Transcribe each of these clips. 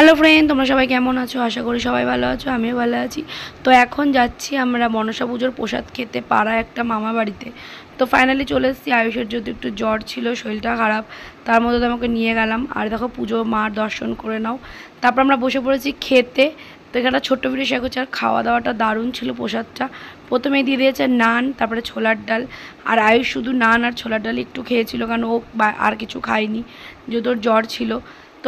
hello friend তোমরা সবাই কেমন আছো আশা করি সবাই ভালো আছো আমিও ভালো আছি তো এখন যাচ্ছি আমরা মনসা পুজোর প্রসাদ খেতে পাড়া একটা মামা বাড়িতে তো ফাইনালি চলে এসেছি আয়ুষের যদি একটু জ্বর ছিল শরীরটা খারাপ তার মধ্যে তোমাকে নিয়ে গেলাম আর দেখো পুজো মার দর্শন করে নাও তারপর আমরা বসে পড়েছি খেতে তো এখানটা ছোট্ট ফিরে শেখ হচ্ছে আর খাওয়া দাওয়াটা দারুণ ছিল প্রসাদটা প্রথমেই দিয়ে দিয়েছে নান তারপরে ছোলার ডাল আর আয়ুষ শুধু নান আর ছোলার ডাল একটু খেয়েছিল কারণ ও আর কিছু খায়নি যেহেতু ওর জ্বর ছিল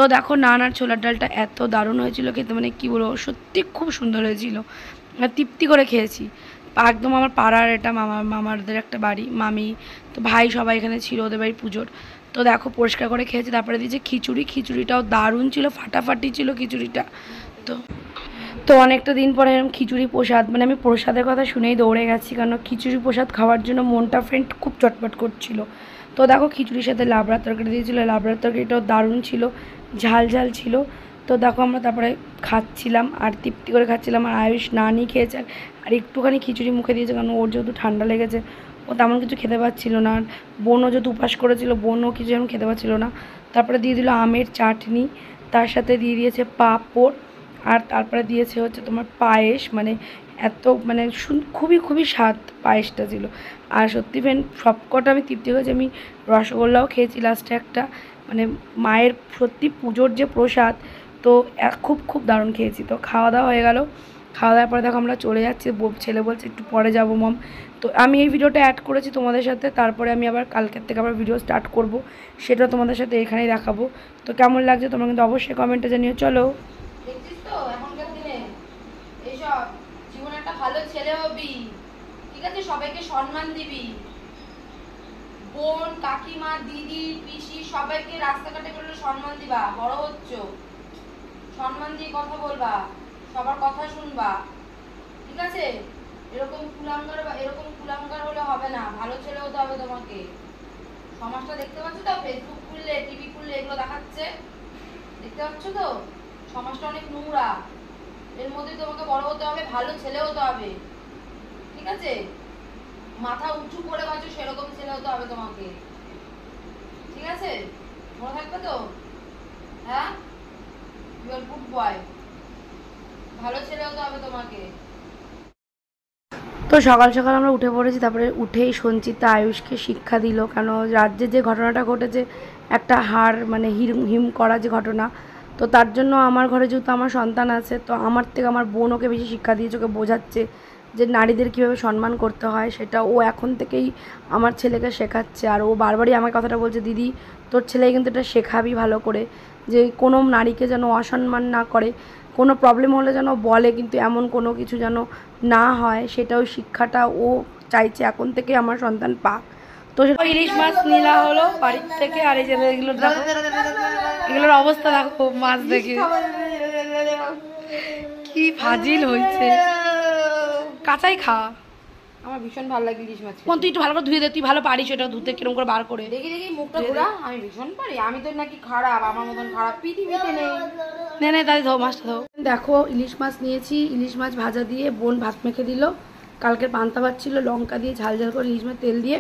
তো দেখো নান আর ছোলার ডালটা এত দারুণ হয়েছিল খেতে মানে কী বলবো সত্যি খুব সুন্দর হয়েছিল তৃপ্তি করে খেয়েছি একদম আমার পাড়ার এটা মামা মামারদের একটা বাড়ি মামি তো ভাই সবাই এখানে ছিল ওদের বাড়ি পুজোর তো দেখো পরিষ্কার করে খেয়েছি তারপরে দিয়েছে খিচুড়ি খিচুড়িটাও দারুণ ছিল ফাটাফাটি ছিল খিচুড়িটা তো তো অনেকটা দিন পরে এরকম খিচুড়ি প্রসাদ মানে আমি প্রসাদের কথা শুনেই দৌড়ে গেছি কারণ খিচুড়ি প্রসাদ খাওয়ার জন্য মনটা ফ্রেন্ড খুব চটপট করছিল তো দেখো খিচুড়ির সাথে লাবড়ার তরকারি দিয়েছিলো লাবড়ার তরকারিটাও দারুণ ছিল ঝাল ঝাল ছিল তো দেখো আমরা তারপরে খাচ্ছিলাম আর তৃপ্তি করে খাচ্ছিলাম আর আয়ুষ নানই খেয়েছে আর একটুখানি খিচুড়ি মুখে দিয়েছে কারণ ওর যেহেতু ঠান্ডা লেগেছে ও তেমন কিছু খেতে পাচ্ছিল না আর বোনও যেহেতু উপাস করেছিল বোনও কিছু যেমন খেতে পাচ্ছিল না তারপরে দিয়ে দিল আমের চাটনি তার সাথে দিয়ে দিয়েছে পাঁপড় আর তারপরে দিয়েছে হচ্ছে তোমার পায়েস মানে এত মানে খুবই খুবই স্বাদ পায়েসটা ছিল আর সত্যি ফ্রেন্ড সবকটা আমি তৃপ্তি হয়েছি আমি রসগোল্লাও খেয়েছি লাস্টে একটা মানে মায়ের সত্যি পুজোর যে প্রসাদ তো খুব খুব দারুণ খেয়েছি তো খাওয়া দাওয়া হয়ে গেল খাওয়া দাওয়ার পরে দেখো আমরা চলে যাচ্ছি ছেলে বলছে একটু পরে যাবো মম তো আমি এই ভিডিওটা অ্যাড করেছি তোমাদের সাথে তারপরে আমি আবার কালকের থেকে আবার ভিডিও স্টার্ট করব সেটা তোমাদের সাথে এখানেই দেখাবো তো কেমন লাগছে তোমরা কিন্তু অবশ্যই কমেন্টে জানিও চলো সবাইকে সম্মান দিবি বোন কাকিমা দিদি পিসি সবাইকে রাস্তাঘাটে বললে সম্মান দিবা বড় হচ্ছ সম্মান দিয়ে কথা বলবা সবার কথা শুনবা ঠিক আছে এরকম কুলাঙ্গার বা এরকম কুলাঙ্গার হলে হবে না ভালো ছেলে হতে হবে তোমাকে সমাজটা দেখতে পাচ্ছ তো ফেসবুক খুললে টিভি খুললে এগুলো দেখাচ্ছে দেখতে পাচ্ছ তো সমাজটা অনেক নোংরা এর মধ্যে তোমাকে বড় হতে হবে ভালো ছেলে হতে হবে ঠিক আছে মাথা উঁচু করে বাঁচো সেরকম ছেলে হতে হবে তোমাকে ঠিক আছে মনে থাকবে তো হ্যাঁ ইউ আর গুড বয় ভালো ছেলে হতে হবে তোমাকে তো সকাল সকাল আমরা উঠে পড়েছি তারপরে উঠেই সঞ্চিতা আয়ুষকে শিক্ষা দিল কেন রাজ্যে যে ঘটনাটা ঘটেছে একটা হার মানে হিম হিম করা যে ঘটনা তো তার জন্য আমার ঘরে যেহেতু আমার সন্তান আছে তো আমার থেকে আমার বোন ওকে বেশি শিক্ষা দিয়েছে ওকে বোঝাচ্ছে যে নারীদের কীভাবে সম্মান করতে হয় সেটা ও এখন থেকেই আমার ছেলেকে শেখাচ্ছে আর ও বারবারই আমার কথাটা বলছে দিদি তোর ছেলে কিন্তু এটা শেখাবি ভালো করে যে কোনো নারীকে যেন অসম্মান না করে কোনো প্রবলেম হলে যেন বলে কিন্তু এমন কোনো কিছু যেন না হয় সেটাও শিক্ষাটা ও চাইছে এখন থেকে আমার সন্তান পাক তো ইলিশ মাছ নিলা হলো বাড়ির থেকে আর এই যে এগুলো এগুলোর অবস্থা দেখো মাছ দেখে কি ফাজিল হয়েছে কাঁচাই খা আমার ভীষণ ভালো লাগে ইলিশ মাছ কোন তুই একটু ভালো করে ধুয়ে দে তুই ভালো পারিস ওটা ধুতে কিরম করে বার করে দেখি দেখি মুখটা ঘোরা আমি ভীষণ পারি আমি তো নাকি খারাপ আমার মতন খারাপ পৃথিবীতে নেই নে নে তাই ধো মাছটা ধো দেখো ইলিশ মাছ নিয়েছি ইলিশ মাছ ভাজা দিয়ে বোন ভাত মেখে দিল কালকে পান্তা ভাত ছিল লঙ্কা দিয়ে ঝাল ঝাল করে ইলিশ মাছ তেল দিয়ে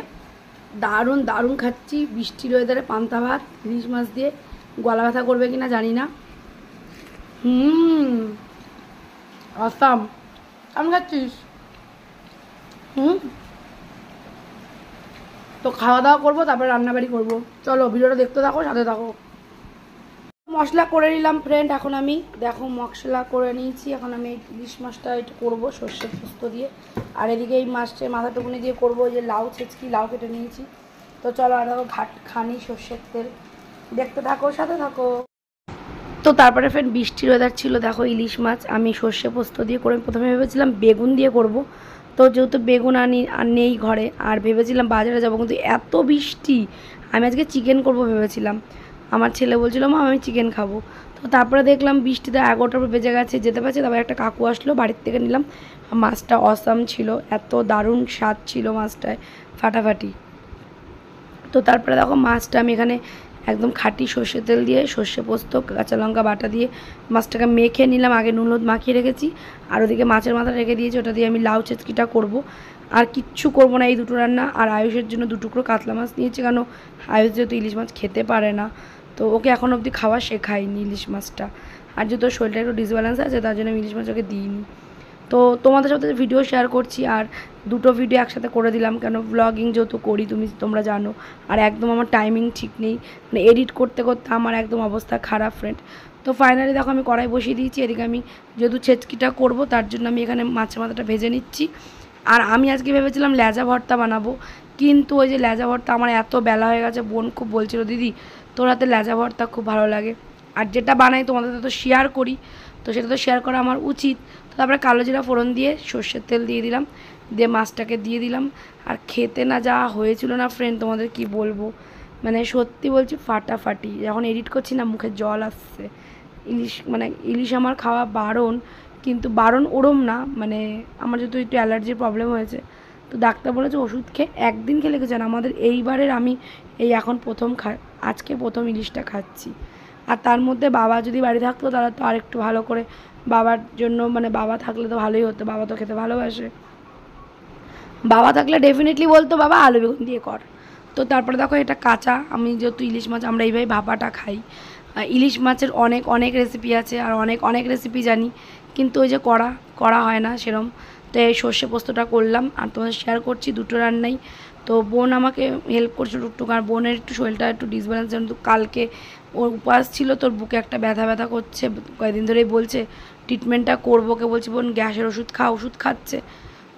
দারুণ দারুণ খাচ্ছি বৃষ্টির ওয়েদারে পান্তা ভাত ইলিশ মাছ দিয়ে গলা ব্যথা করবে কিনা জানি না হুম আসাম আমি খাচ্ছিস হুম তো খাওয়া দাওয়া করবো তারপরে রান্নাবাড়ি করবো চলো ভিডিওটা দেখতে থাকো সাথে থাকো মশলা করে নিলাম ফ্রেন্ড এখন আমি দেখো মশলা করে নিয়েছি এখন আমি ইলিশ মাছটা একটু করবো সর্ষে পোস্ত দিয়ে আর এদিকে এই মাছটা মাথাটুকুনি দিয়ে করবো যে লাউ ছেচকি লাউ কেটে নিয়েছি তো চলো আর দেখো ঘাট খানি সর্ষের তেল দেখতে থাকো সাথে থাকো তো তারপরে ফ্রেন্ড বৃষ্টির ওয়েদার ছিল দেখো ইলিশ মাছ আমি সর্ষে পোস্ত দিয়ে করে প্রথমে ভেবেছিলাম বেগুন দিয়ে করব তো যেহেতু বেগুন আনি আর নেই ঘরে আর ভেবেছিলাম বাজারে যাবো কিন্তু এত বৃষ্টি আমি আজকে চিকেন করব ভেবেছিলাম আমার ছেলে বলছিল মা আমি চিকেন খাবো তো তারপরে দেখলাম বৃষ্টিতে এগারোটার বেজে গেছে যেতে পারছে তারপর একটা কাকু আসলো বাড়ির থেকে নিলাম মাছটা অসাম ছিল এত দারুণ স্বাদ ছিল মাছটায় ফাটাফাটি তো তারপরে দেখো মাছটা আমি এখানে একদম খাঁটি সর্ষে তেল দিয়ে সর্ষে পোস্ত কাঁচা লঙ্কা বাটা দিয়ে মাছটাকে মেখে নিলাম আগে নুন মাখিয়ে রেখেছি আর ওদিকে মাছের মাথা রেখে দিয়েছি ওটা দিয়ে আমি লাউ চেচকিটা করব আর কিচ্ছু করব না এই দুটো রান্না আর আয়ুষের জন্য দুটুকরো কাতলা মাছ নিয়েছি কেন আয়ুষ যেহেতু ইলিশ মাছ খেতে পারে না তো ওকে এখন অবধি খাওয়া শেখায়নি ইলিশ মাছটা আর যেহেতু শরীরটা একটু ডিসব্যালেন্স আছে তার জন্য আমি ইলিশ মাছ ওকে দিইনি তো তোমাদের সাথে ভিডিও শেয়ার করছি আর দুটো ভিডিও একসাথে করে দিলাম কেন ব্লগিং যেহেতু করি তুমি তোমরা জানো আর একদম আমার টাইমিং ঠিক নেই মানে এডিট করতে করতে আমার একদম অবস্থা খারাপ ফ্রেন্ড তো ফাইনালি দেখো আমি কড়াই বসিয়ে দিয়েছি এদিকে আমি যেহেতু ছেচকিটা করব তার জন্য আমি এখানে মাছের মাথাটা ভেজে নিচ্ছি আর আমি আজকে ভেবেছিলাম ল্যাজা ভর্তা বানাবো কিন্তু ওই যে ল্যাজা ভর্তা আমার এত বেলা হয়ে গেছে বোন খুব বলছিল দিদি তোর হাতে ল্যাজা ভর্তা খুব ভালো লাগে আর যেটা বানাই তোমাদের তো শেয়ার করি তো সেটা তো শেয়ার করা আমার উচিত তারপরে কালো জিরা ফোড়ন দিয়ে সর্ষের তেল দিয়ে দিলাম দিয়ে মাছটাকে দিয়ে দিলাম আর খেতে না যা হয়েছিল না ফ্রেন্ড তোমাদের কি বলবো মানে সত্যি বলছি ফাটাফাটি যখন এডিট করছি না মুখে জল আসছে ইলিশ মানে ইলিশ আমার খাওয়া বারণ কিন্তু বারণ ওরম না মানে আমার যেহেতু একটু অ্যালার্জির প্রবলেম হয়েছে তো ডাক্তার বলেছে ওষুধ খেয়ে একদিন খেলে গেছে আমাদের এইবারের আমি এই এখন প্রথম খা আজকে প্রথম ইলিশটা খাচ্ছি আর তার মধ্যে বাবা যদি বাড়ি থাকতো তাহলে তো আরেকটু ভালো করে বাবার জন্য মানে বাবা থাকলে তো ভালোই হতো বাবা তো খেতে ভালোবাসে বাবা থাকলে ডেফিনেটলি বলতো বাবা আলু বেগুন দিয়ে কর তো তারপরে দেখো এটা কাঁচা আমি যেহেতু ইলিশ মাছ আমরা এইভাবে ভাপাটা খাই ইলিশ মাছের অনেক অনেক রেসিপি আছে আর অনেক অনেক রেসিপি জানি কিন্তু ওই যে করা করা হয় না সেরম তো এই সর্ষে পোস্তটা করলাম আর তোমাদের শেয়ার করছি দুটো রান্নাই তো বোন আমাকে হেল্প করছে টুকটুক আর বোনের একটু শরীরটা একটু ডিসব্যালেন্স কালকে ওর উপাস ছিল তোর বুকে একটা ব্যথা ব্যথা করছে কয়েকদিন ধরেই বলছে ট্রিটমেন্টটা করবো কে বলছি বোন গ্যাসের ওষুধ খা ওষুধ খাচ্ছে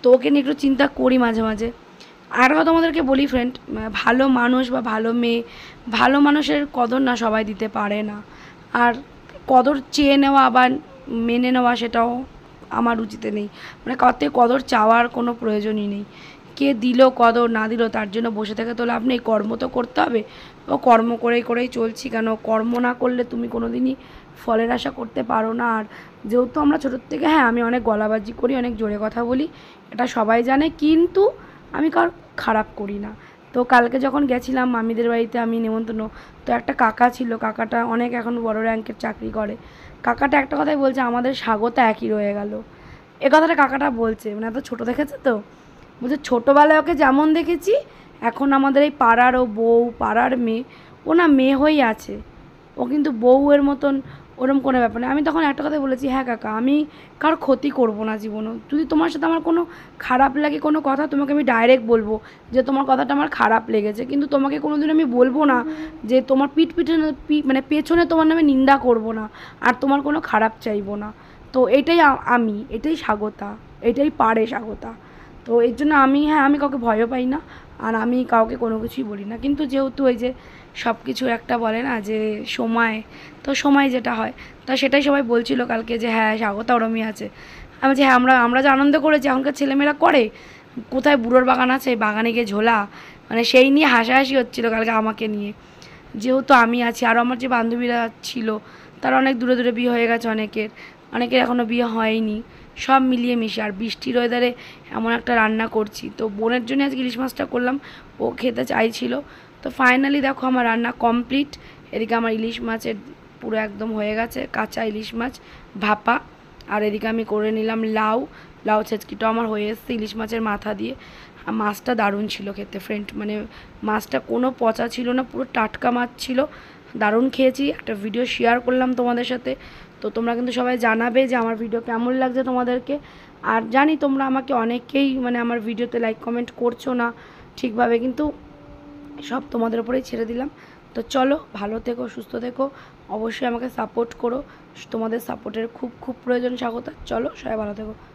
তো ওকে নিয়ে একটু চিন্তা করি মাঝে মাঝে আর কথা আমাদেরকে বলি ফ্রেন্ড মানে ভালো মানুষ বা ভালো মেয়ে ভালো মানুষের কদর না সবাই দিতে পারে না আর কদর চেয়ে নেওয়া আবার মেনে নেওয়া সেটাও আমার উচিতে নেই মানে কত কদর চাওয়ার কোনো প্রয়োজনই নেই কে দিল কদর না দিল তার জন্য বসে থেকে তো লাভ নেই কর্ম তো করতে হবে ও কর্ম করে করেই চলছি কেন কর্ম না করলে তুমি কোনো দিনই ফলের আশা করতে পারো না আর যেহেতু আমরা ছোটোর থেকে হ্যাঁ আমি অনেক গলাবাজি করি অনেক জোরে কথা বলি এটা সবাই জানে কিন্তু আমি কার খারাপ করি না তো কালকে যখন গেছিলাম মামিদের বাড়িতে আমি নেমন্তন্ন তো একটা কাকা ছিল কাকাটা অনেক এখন বড় র্যাঙ্কের চাকরি করে কাকাটা একটা কথাই বলছে আমাদের স্বাগত একই রয়ে গেল এ কথাটা কাকাটা বলছে মানে এত ছোটো দেখেছে তো বলছে ছোটোবেলায় ওকে যেমন দেখেছি এখন আমাদের এই পাড়ার ও বউ পাড়ার মেয়ে ও না মেয়ে হয়েই আছে ও কিন্তু বউ এর মতন ওরম কোনো ব্যাপার না আমি তখন একটা কথা বলেছি হ্যাঁ কাকা আমি কার ক্ষতি করব না জীবনে যদি তোমার সাথে আমার কোনো খারাপ লাগে কোনো কথা তোমাকে আমি ডাইরেক্ট বলবো যে তোমার কথাটা আমার খারাপ লেগেছে কিন্তু তোমাকে কোনো দিন আমি বলবো না যে তোমার পিঠ পিঠে মানে পেছনে তোমার নামে নিন্দা করব না আর তোমার কোনো খারাপ চাইবো না তো এটাই আমি এটাই স্বাগতা এটাই পারে স্বাগতা তো এর জন্য আমি হ্যাঁ আমি কাউকে ভয়ও পাই না আর আমি কাউকে কোনো কিছুই বলি না কিন্তু যেহেতু ওই যে সব কিছু একটা বলে না যে সময় তো সময় যেটা হয় তা সেটাই সবাই বলছিল কালকে যে হ্যাঁ স্বাগত ওরমই আছে আমি বলছি হ্যাঁ আমরা আমরা যে আনন্দ করেছি এখনকার ছেলেমেয়েরা করে কোথায় বুড়োর বাগান আছে বাগানে গিয়ে ঝোলা মানে সেই নিয়ে হাসাহাসি হচ্ছিলো কালকে আমাকে নিয়ে যেহেতু আমি আছি আরও আমার যে বান্ধবীরা ছিল তারা অনেক দূরে দূরে বিয়ে হয়ে গেছে অনেকের অনেকের এখনও বিয়ে হয়নি সব মিলিয়ে মিশে আর বৃষ্টির ওয়েদারে এমন একটা রান্না করছি তো বোনের জন্য আজকে ইলিশ মাছটা করলাম ও খেতে চাইছিল তো ফাইনালি দেখো আমার রান্না কমপ্লিট এদিকে আমার ইলিশ মাছের পুরো একদম হয়ে গেছে কাঁচা ইলিশ মাছ ভাপা আর এদিকে আমি করে নিলাম লাউ লাউ ছেচকিটাও আমার হয়ে এসছে ইলিশ মাছের মাথা দিয়ে আর মাছটা দারুণ ছিল খেতে ফ্রেন্ড মানে মাছটা কোনো পচা ছিল না পুরো টাটকা মাছ ছিল দারুণ খেয়েছি একটা ভিডিও শেয়ার করলাম তোমাদের সাথে তো তোমরা কিন্তু সবাই জানাবে যে আমার ভিডিও কেমন লাগছে তোমাদেরকে আর জানি তোমরা আমাকে অনেকেই মানে আমার ভিডিওতে লাইক কমেন্ট করছো না ঠিকভাবে কিন্তু সব তোমাদের উপরেই ছেড়ে দিলাম তো চলো ভালো থেকো সুস্থ থেকো অবশ্যই আমাকে সাপোর্ট করো তোমাদের সাপোর্টের খুব খুব প্রয়োজন স্বাগত চলো সবাই ভালো থেকো